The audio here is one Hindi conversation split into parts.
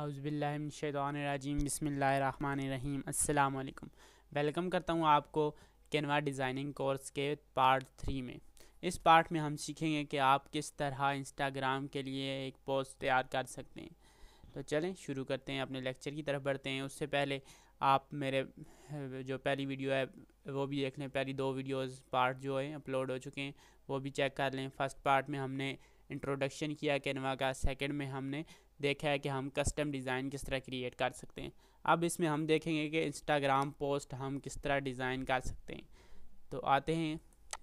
अज़बिल्लाशैदानरजीम बसमीम अल्लाम वेलकम करता हूँ आपको कैनवा डिज़ाइनिंग कोर्स के पार्ट थ्री में इस पार्ट में हम सीखेंगे कि आप किस तरह इंस्टाग्राम के लिए एक पोस्ट तैयार कर सकते हैं तो चलें शुरू करते हैं अपने लेक्चर की तरफ बढ़ते हैं उससे पहले आप मेरे जो पहली वीडियो है वो भी देख लें पहली दो वीडियोस पार्ट जो है अपलोड हो चुके हैं वो भी चेक कर लें फर्स्ट पार्ट में हमने इंट्रोडक्शन किया कैनवा का सेकंड में हमने देखा है कि हम कस्टम डिज़ाइन किस तरह क्रिएट कर सकते हैं अब इसमें हम देखेंगे कि इंस्टाग्राम पोस्ट हम किस तरह डिज़ाइन कर सकते हैं तो आते हैं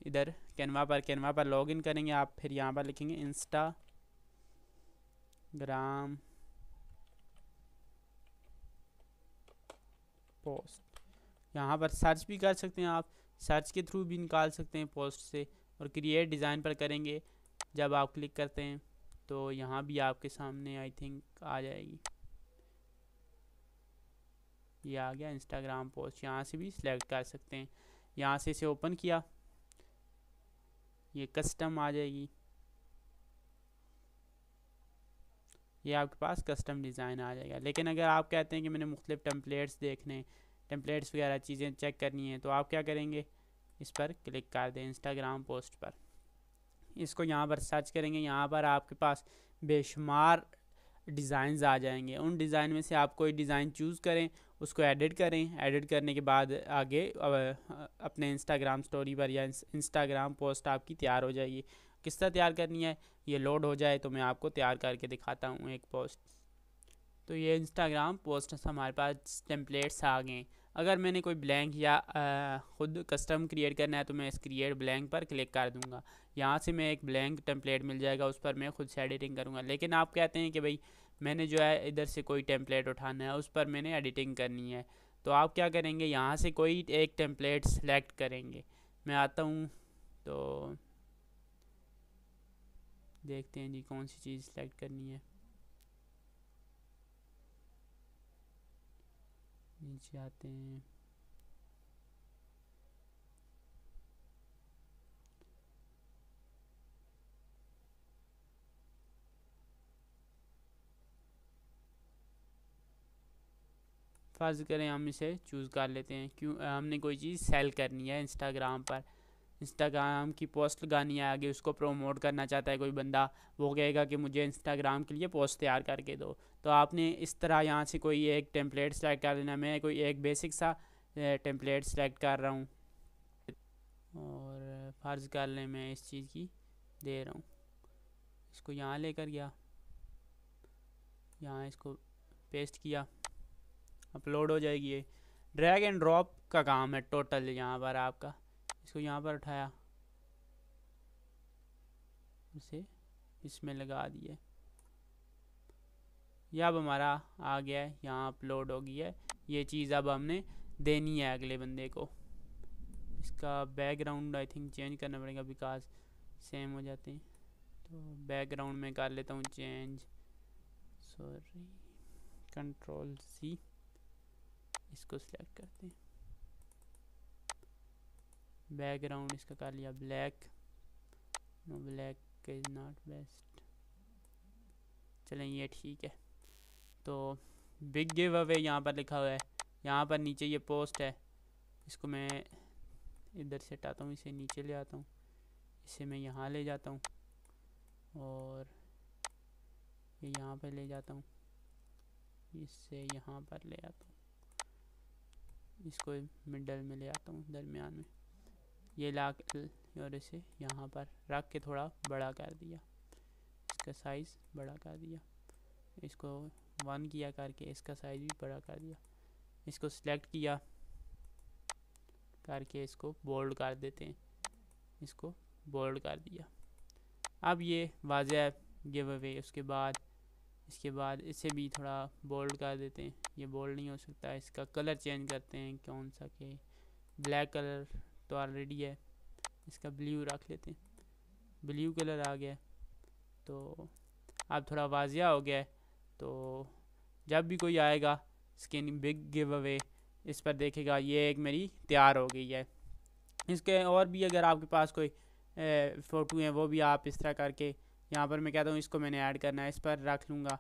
इधर कैनवा पर कैनवा पर लॉगिन करेंगे आप फिर यहाँ पर लिखेंगे इंस्टा ग्राम पोस्ट यहाँ पर सर्च भी कर सकते हैं आप सर्च के थ्रू भी निकाल सकते हैं पोस्ट से और क्रिएट डिज़ाइन पर करेंगे जब आप क्लिक करते हैं तो यहाँ भी आपके सामने आई थिंक आ जाएगी ये आ गया इंस्टाग्राम पोस्ट यहाँ से भी सिलेक्ट कर सकते हैं यहाँ से इसे ओपन किया ये कस्टम आ जाएगी ये आपके पास कस्टम डिज़ाइन आ जाएगा लेकिन अगर आप कहते हैं कि मैंने मुख्तलिफ टम्पलेट्स देखने टेम्पलेट्स वगैरह चीज़ें चेक करनी है तो आप क्या करेंगे इस पर क्लिक कर दें इंस्टाग्राम पोस्ट पर इसको यहाँ पर सर्च करेंगे यहाँ पर आपके पास बेशुमार डिज़ाइंस आ जाएंगे उन डिज़ाइन में से आप कोई डिज़ाइन चूज़ करें उसको एडिट करें एडिट करने के बाद आगे अपने इंस्टाग्राम स्टोरी पर या इंस्टाग्राम पोस्ट आपकी तैयार हो जाएगी किस तरह तैयार करनी है ये लोड हो जाए तो मैं आपको तैयार करके दिखाता हूँ एक पोस्ट तो ये इंस्टाग्राम पोस्ट हमारे पास टेम्पलेट्स आ गए अगर मैंने कोई ब्लैंक या खुद कस्टम क्रिएट करना है तो मैं इस क्रिएट ब्लैंक पर क्लिक कर दूंगा यहाँ से मैं एक ब्लैंक टेम्पलेट मिल जाएगा उस पर मैं खुद से एडिटिंग करूँगा लेकिन आप कहते हैं कि भाई मैंने जो है इधर से कोई टेम्पलेट उठाना है उस पर मैंने एडिटिंग करनी है तो आप क्या करेंगे यहाँ से कोई एक टेम्पलेट सेलेक्ट करेंगे मैं आता हूँ तो देखते हैं जी कौन सी चीज़ सेलेक्ट करनी है नीचे आते हैं फर्ज़ करें हम इसे चूज़ कर लेते हैं क्यों हमने कोई चीज़ सेल करनी है इंस्टाग्राम पर इंस्टाग्राम की पोस्ट लगानी है आगे उसको प्रोमोट करना चाहता है कोई बंदा वो कहेगा कि मुझे इंस्टाग्राम के लिए पोस्ट तैयार करके दो तो आपने इस तरह यहाँ से कोई एक टेम्पलेट सेलेक्ट कर लेना मैं कोई एक बेसिक सा टेम्पलेट सेलेक्ट कर रहा हूँ और फ़र्ज़ कर लें मैं इस चीज़ की दे रहा हूँ इसको यहाँ लेकर गया यहाँ इसको पेस्ट किया अपलोड हो जाएगी ये ड्रैग एंड ड्रॉप का काम है टोटल यहाँ पर आपका इसको यहाँ पर उठाया इसे इसमें लगा दिया यह अब हमारा आ गया है यहाँ अपलोड हो गया है ये चीज़ अब हमने देनी है अगले बंदे को इसका बैकग्राउंड आई थिंक चेंज करना पड़ेगा बिकॉज सेम हो जाते हैं तो बैकग्राउंड में कर लेता हूँ चेंज सॉरी कंट्रोल सी इसको सिलेक्ट करते हैं बैकग्राउंड इसका कर लिया black no black is not best चलें ये ठीक है तो बिग गिव अवे यहाँ पर लिखा हुआ है यहाँ पर नीचे ये पोस्ट है इसको मैं इधर से हटाता हूँ इसे नीचे ले आता हूँ इसे मैं यहाँ ले जाता हूँ और ये यहाँ पर ले जाता हूँ इससे यहाँ पर ले आता हूँ इसको मिडल में ले आता हूँ दरमियान में ये ला और इसे यहाँ पर रख के थोड़ा बड़ा कर दिया इसका साइज़ बड़ा कर दिया इसको वन किया करके इसका साइज़ भी बड़ा कर दिया इसको सिलेक्ट किया करके इसको बोल्ड कर देते हैं इसको बोल्ड कर दिया अब ये वाज गिव अवे उसके बाद इसके बाद इसे भी थोड़ा बोल्ड कर देते हैं ये बोल्ड नहीं हो सकता इसका कलर चेंज करते हैं कौन सा के ब्लैक कलर तो ऑलरेडी है इसका ब्लू रख लेते हैं ब्लू कलर आ गया तो अब थोड़ा वाजिया हो गया है तो जब भी कोई आएगा स्किन बिग गिव अवे इस पर देखेगा ये एक मेरी तैयार हो गई है इसके और भी अगर आपके पास कोई फ़ोटो हैं वो भी आप इस तरह करके यहाँ पर मैं कहता हूँ इसको मैंने ऐड करना है इस पर रख लूँगा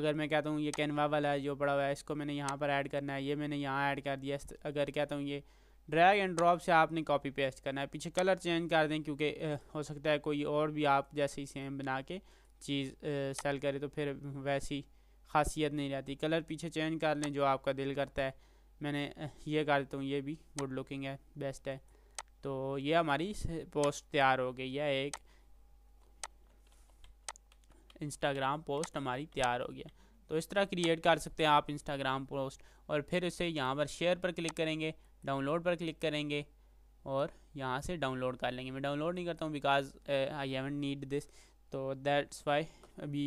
अगर मैं कहता हूँ ये कैनवा वाला जो पड़ा हुआ है इसको मैंने यहाँ पर ऐड करना है ये मैंने यहाँ ऐड कर दिया अगर कहता हूँ ये ड्रैग एंड ड्रॉप से आपने कॉपी पेस्ट करना है पीछे कलर चेंज कर दें क्योंकि हो सकता है कोई और भी आप जैसे ही सेम बना के चीज़ सेल करें तो फिर वैसी खासियत नहीं रहती कलर पीछे चेंज कर लें जो आपका दिल करता है मैंने ये कर देता हूँ ये भी गुड लुकिंग है बेस्ट है तो ये हमारी पोस्ट तैयार हो गई है एक इंस्टाग्राम पोस्ट हमारी तैयार हो गया तो इस तरह क्रिएट कर सकते हैं आप इंस्टाग्राम पोस्ट और फिर इसे यहाँ पर शेयर पर क्लिक करेंगे डाउनलोड पर क्लिक करेंगे और यहाँ से डाउनलोड कर लेंगे मैं डाउनलोड नहीं करता हूँ because I haven't need this तो दैट्स वाई अभी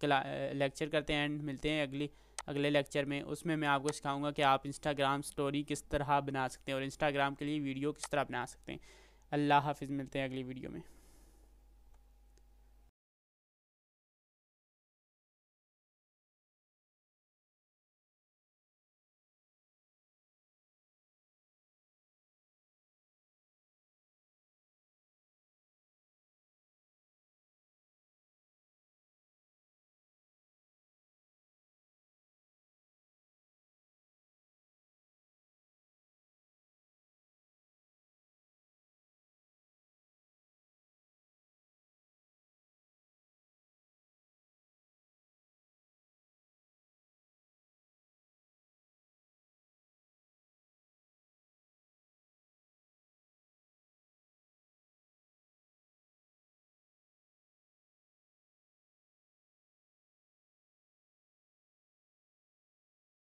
क्ला लेक्चर uh, करते हैं एंड मिलते हैं अगली अगले लेक्चर में उसमें मैं आपको सिखाऊंगा कि आप इंस्टाग्राम स्टोरी किस तरह बना सकते हैं और इंस्टाग्राम के लिए वीडियो किस तरह बना सकते हैं अल्लाह हाफिज़ मिलते हैं अगली वीडियो में